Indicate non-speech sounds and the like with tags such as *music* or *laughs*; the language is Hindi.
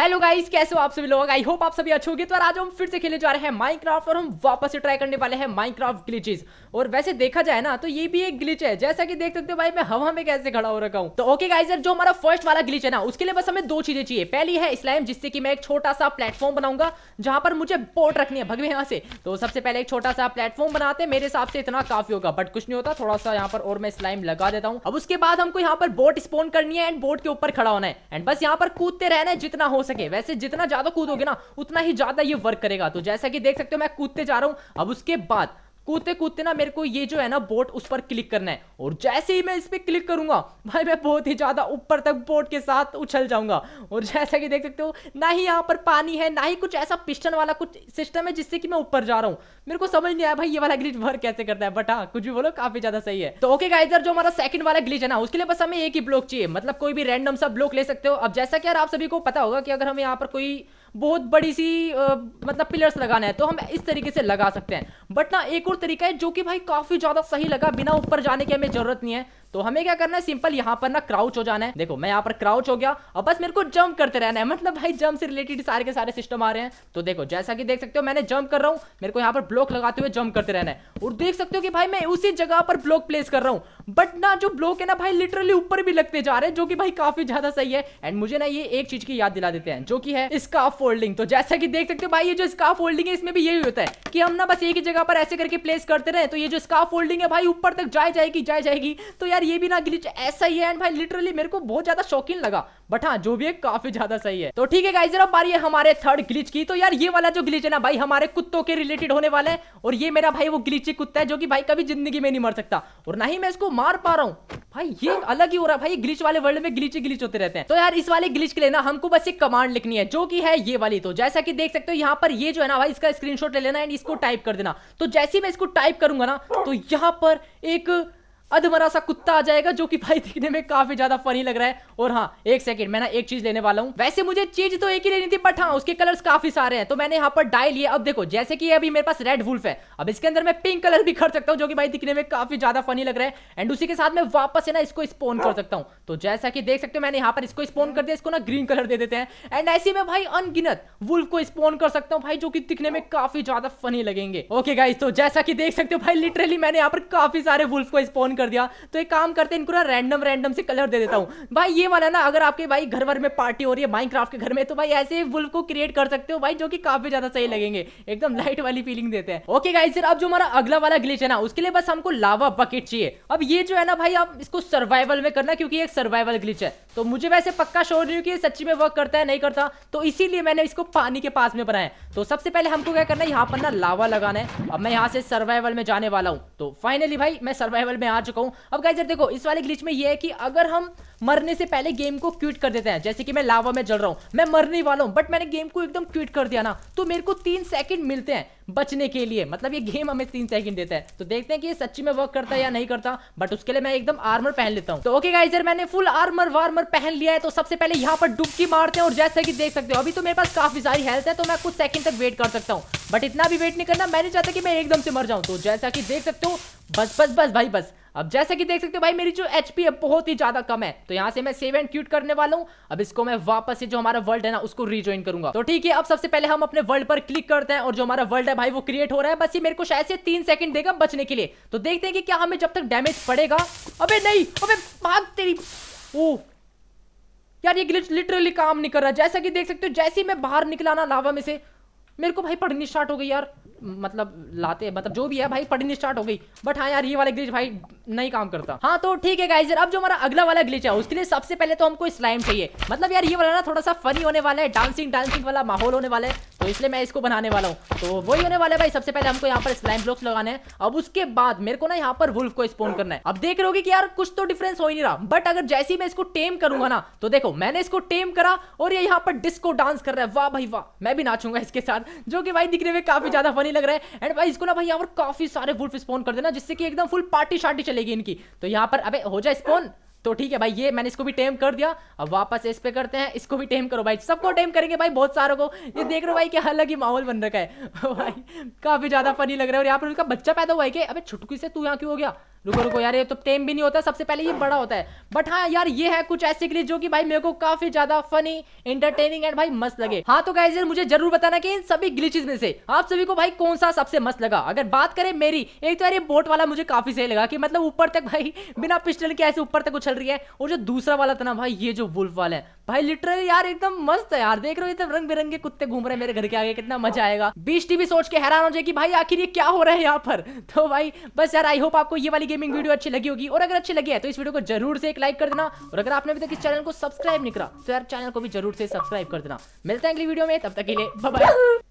हेलो गाइस कैसे हो आप सभी लोग आई होप आप सभी अच्छे होंगे तो आज हम फिर से खेले जा रहे हैं माइनक्राफ्ट और हम वापस से ट्राई करने वाले हैं माइनक्राफ्ट ग्लिचेस और वैसे देखा जाए ना तो ये भी एक ग्लिच है जैसा कि देख सकते हो भाई मैं हवा में कैसे खड़ा हो रखा हूँ तो ओके गाइस यार जो हमारा फर्स्ट वाला ग्लिच है ना उसके लिए बस हमें दो चीजें चाहिए पहली है स्लाइम जिससे कि मैं एक छोटा सा प्लेटफॉर्म बनाऊंगा जहां पर मुझे बोट रखनी है भगवे यहाँ से तो सबसे पहले एक छोटा सा प्लेटफॉर्म बनाते हैं मेरे हिसाब से इतना काफी होगा बट कुछ नहीं होता थोड़ा सा यहाँ पर और मैं स्लाइम लगा देता हूँ अब उसके बाद हमको यहाँ पर बोट स्पोन करनी है एंड बोट के ऊपर खड़ा होना है एंड बस यहाँ पर कूदते रहना है जितना हो सके वैसे जितना ज्यादा कूदोगे ना उतना ही ज्यादा ये वर्क करेगा तो जैसा कि देख सकते हो मैं कूदते जा रहा हूं अब उसके बाद कूदते कूदते ना मेरे को ये जो है ना बोट उस पर क्लिक करना है और जैसे ही मैं इस पर क्लिक करूंगा भाई मैं बहुत ही ज़्यादा ऊपर तक बोट के साथ उछल जाऊंगा और जैसा कि देख सकते हो ना ही यहाँ पर पानी है ना ही कुछ ऐसा पिस्टन वाला कुछ सिस्टम है जिससे कि मैं ऊपर जा रहा हूँ मेरे को समझ नहीं आया भाई ये वाला ग्लिच वर्क कैसे करता है बट हाँ कुछ भी बोलो काफ़ी ज़्यादा सही है तो ओके गाइजर जो हमारा सेकंड वाला ग्लिच है ना उसके लिए बस हमें एक ही ब्लॉक चाहिए मतलब कोई भी रैंडम सा ब्लॉक ले सकते हो अब जैसा कि यार आप सभी को पता होगा कि अगर हम यहाँ पर कोई बहुत बड़ी सी आ, मतलब पिलर्स लगाना है तो हम इस तरीके से लगा सकते हैं बट ना एक और तरीका है जो कि भाई काफ़ी ज़्यादा सही लगा बिना ऊपर जाने की हमें ज़रूरत नहीं है तो हमें क्या करना है सिंपल यहाँ पर ना क्राउच हो जाना है देखो मैं यहाँ पर क्राउच हो गया अब बस मेरे को जंप करते रहना है मतलब भाई जंप से रिलेटेड सारे के सारे सिस्टम आ रहे हैं तो देखो जैसा कि देख सकते हो मैंने जंप कर रहा हूँ मेरे को यहाँ पर ब्लॉक लगाते हुए जंप करते रहना है और देख सकते हो कि भाई मैं उसी जगह पर ब्लॉक प्लेस कर रहा हूँ बट ना जो ब्लॉक है ना भाई लिटरली ऊपर भी लगते जा रहे हैं जो कि भाई काफी ज्यादा सही है एंड मुझे ना ये एक चीज की याद दिला देते हैं जो कि है इसका फोल्डिंग तो जैसा कि देख सकते हो भाई ये जो स्काफ फोल्डिंग है इसमें भी यही होता है कि हम ना बस एक ही जगह पर ऐसे करके प्लेस करते रहे तो ये जो स्काफ फोल्डिंग है भाई ऊपर तक जाए जाएगी जाए जाएगी तो यार यार ये भी ना ग्लिच ऐसा ही है एंड भाई लिटरली मेरे को बहुत ज्यादा शौकीन लगा बट हाँ जो भी है काफी ज्यादा सही है तो ठीक है गाइजर अब बारी है हमारे थर्ड ग्लिच की तो यार ये वाला जो ग्लिच है ना भाई हमारे कुत्तों के रिलेटेड होने वाला है और ये मेरा भाई वो ग्लिची कुत्ता है जो कि भाई कभी जिंदगी में नहीं मर सकता और ना ही मैं इसको मार पा रहा हूँ भाई ये अलग ही हो रहा है भाई ग्लिच वाले वर्ल्ड में ग्लिच ग्लिच होते रहते हैं तो यार इस वाले ग्लिच के लिए ना हमको बस एक कमांड लिखनी है जो कि है ये वाली तो जैसा कि देख सकते हो यहाँ पर ये जो है ना भाई इसका स्क्रीनशॉट ले लेना एंड इसको टाइप कर देना तो जैसे ही मैं इसको टाइप करूंगा ना तो यहाँ पर एक अधमरा सा कुत्ता आ जाएगा जो कि भाई दिखने में काफी ज्यादा फनी लग रहा है और हाँ एक सेकंड मैं ना एक चीज लेने वाला हूँ वैसे मुझे चीज तो एक ही लेनी थी बट हाँ उसके कलर्स काफी सारे हैं तो मैंने यहाँ पर डाई लिए अब देखो जैसे कि अभी मेरे पास रेड वुल्फ है अब इसके अंदर मैं पिंक कलर भी कर सकता हूँ जो कि भाई दिखने में काफी ज्यादा फनी लग रहा है एंड उसी के साथ में वापस है ना इसको स्पोन कर सकता हूँ तो जैसा कि देख सकते हो मैंने यहाँ पर इसको स्पोन कर दिया इसको ना ग्रीन कलर दे देते हैं एंड ऐसे में भाई अनगिनत वुल्फ को स्पोन कर सकता हूँ भाई जो की दिखने में काफी ज्यादा फनी लगेंगे ओके गाइज तो जैसा की देख सकते हो भाई लिटरली मैंने यहाँ पर काफी सारे वुल्फ को स्पोन कर दिया तो एक काम करते हैं इनको ना रैंडम रैंडम से कलर दे देता हूँ भाई ये वाला ना अगर आपके भाई घर भर में पार्टी हो रही है माइनक्राफ्ट के घर में तो भाई ऐसे वुल्फ को क्रिएट कर सकते हो भाई जो कि काफी ज्यादा सही लगेंगे एकदम लाइट वाली फीलिंग देते हैं ओके गाई सर अब जो हमारा अगला वाला ग्लिच है ना उसके लिए बस हमको लावा बकेट चाहिए अब ये जो है ना भाई आप इसको सर्वाइवल में करना क्योंकि एक सर्वाइवल ग्लिच है तो मुझे वैसे पक्का शोर नहीं कि सच्ची में वर्क करता है नहीं करता तो इसीलिए मैंने इसको पानी के पास में बनाया तो सबसे पहले हमको क्या करना है यहाँ पर ना लावा लगाना है अब मैं यहाँ से सर्वाइवल में जाने वाला हूँ तो फाइनली भाई मैं सर्वाइवल में आ चुका हूँ अब गाइजर देखो इस वाले ग्लिच में ये है कि अगर हम मरने से पहले गेम को क्विट कर देते हैं जैसे कि मैं लावा में जल रहा हूँ मैं मरने वाला हूँ बट मैंने गेम को एकदम क्विट कर दिया ना तो मेरे को तीन सेकंड मिलते हैं बचने के लिए मतलब ये गेम हमें तीन सेकंड देता है तो देखते हैं कि ये सच्ची में वर्क करता है या नहीं करता बट उसके लिए मैं एकदम आर्मर पहन लेता हूँ तो ओके गाइजर मैंने फुल आर्मर वार्मर पहन लिया है तो सबसे पहले यहाँ पर डुबकी मारते हैं और जैसा कि देख सकते हो अभी तो मेरे पास काफी सारी हेल्थ है तो मैं कुछ सेकंड तक वेट कर सकता हूँ बट इतना भी वेट नहीं करना मैंने चाहता कि मैं एकदम से मर जाऊँ तो जैसा कि देख सकते हो बस बस बस भाई बस अब जैसा कि देख सकते हो भाई मेरी जो एच पी बहुत ही ज्यादा कम है तो यहाँ से मैं सेव एंड क्यूट करने वाला हूँ अब इसको मैं वापस से जो हमारा वर्ल्ड है ना उसको रिज्वाइन करूंगा तो ठीक है अब सबसे पहले हम अपने वर्ल्ड पर क्लिक करते हैं और जो हमारा वर्ल्ड है भाई वो क्रिएट हो रहा है बस ये मेरे को शायद से तीन सेकंड देगा बचने के लिए तो देखते हैं कि क्या हमें जब तक डैमेज पड़ेगा अबे नहीं अबे भाग तेरी ओ यार ये ग्लिच लिटरली काम नहीं कर रहा जैसा कि देख सकते हो जैसे ही मैं बाहर निकला ना लावा में से मेरे को भाई पढ़नी स्टार्ट हो गई यार मतलब लाते मतलब जो भी है भाई पढ़नी स्टार्ट हो गई बट हाँ यार ये वाले ग्लिच भाई नहीं काम करता हाँ तो ठीक है गाइजर अब जो हमारा अगला वाला ग्लिच है उसके लिए सबसे पहले तो हमको स्लाइम चाहिए मतलब यार ये वाला ना थोड़ा सा फनी होने वाला है डांसिंग डांसिंग वाला माहौल होने वाला है तो इसलिए मैं इसको बनाने वाला हूँ तो वही होने वाला है भाई सबसे पहले हमको यहाँ पर स्लाइम ब्लॉक्स लगाने हैं अब उसके बाद मेरे को ना यहाँ पर वुल्फ को स्पोन करना है अब देख रहे हो कि यार कुछ तो डिफरेंस हो ही नहीं रहा बट अगर जैसे ही मैं इसको टेम करूंगा ना तो देखो मैंने इसको टेम करा और ये यहाँ पर डिस्को डांस कर रहा है वाह भाई वाह मैं भी नाचूंगा इसके साथ जो कि भाई दिखने में काफी ज्यादा फनी लग रहा है एंड भाई इसको ना भाई यहाँ पर काफी सारे वुल्फ स्पोन कर देना जिससे कि एकदम फुल पार्टी शार्टी चलेगी इनकी तो यहाँ पर अब हो जाए स्पोन तो ठीक है भाई ये मैंने इसको भी टेम कर दिया अब वापस इस पे करते हैं इसको भी टेम करो भाई सबको टेम करेंगे भाई बहुत सारों को ये देख रहे हो भाई क्या अलग ही माहौल बन रखा है *laughs* भाई काफी ज्यादा फनी लग रहा है और यहाँ पर उनका बच्चा पैदा हुआ है कि अबे छुटकी से तू यहाँ क्यों हो गया रुको रुको यार ये तो टेम भी नहीं होता सबसे पहले ये बड़ा होता है बट हाँ यार ये है कुछ ऐसे के लिए जो कि भाई मेरे को काफी ज्यादा फनी इंटरटेनिंग एंड भाई मस्त लगे हाँ, हाँ तो गाइज मुझे जरूर बताना कि इन सभी ग्लिचेस में से आप सभी को भाई कौन सा सबसे मस्त लगा अगर बात करें मेरी एक तो यार ये बोट वाला मुझे काफी सही लगा कि मतलब ऊपर तक भाई बिना पिस्टल के ऐसे ऊपर तक उछल रही है और जो दूसरा वाला था ना भाई ये जो वुल्फ वाला है भाई लिटरली यार एकदम मस्त है यार देख रहे हो रंग बिरंगे कुत्ते घूम रहे हैं मेरे घर के आगे कितना मजा आएगा बीस टीवी सोच के हैरान हो जाएगी भाई आखिर ये क्या हो रहा है यहाँ पर *laughs* तो भाई बस यार आई होप आपको ये वाली गेमिंग वीडियो अच्छी लगी होगी और अगर अच्छी लगी है तो इस वीडियो को जरूर से एक लाइक कर देना और अगर आपने अभी तक इस चैनल को सब्सक्राइब नहीं करा तो यार चैनल को भी जरूर से सब्सक्राइब कर देना मिलते हैं अगली वीडियो में तब तक के लिए बाय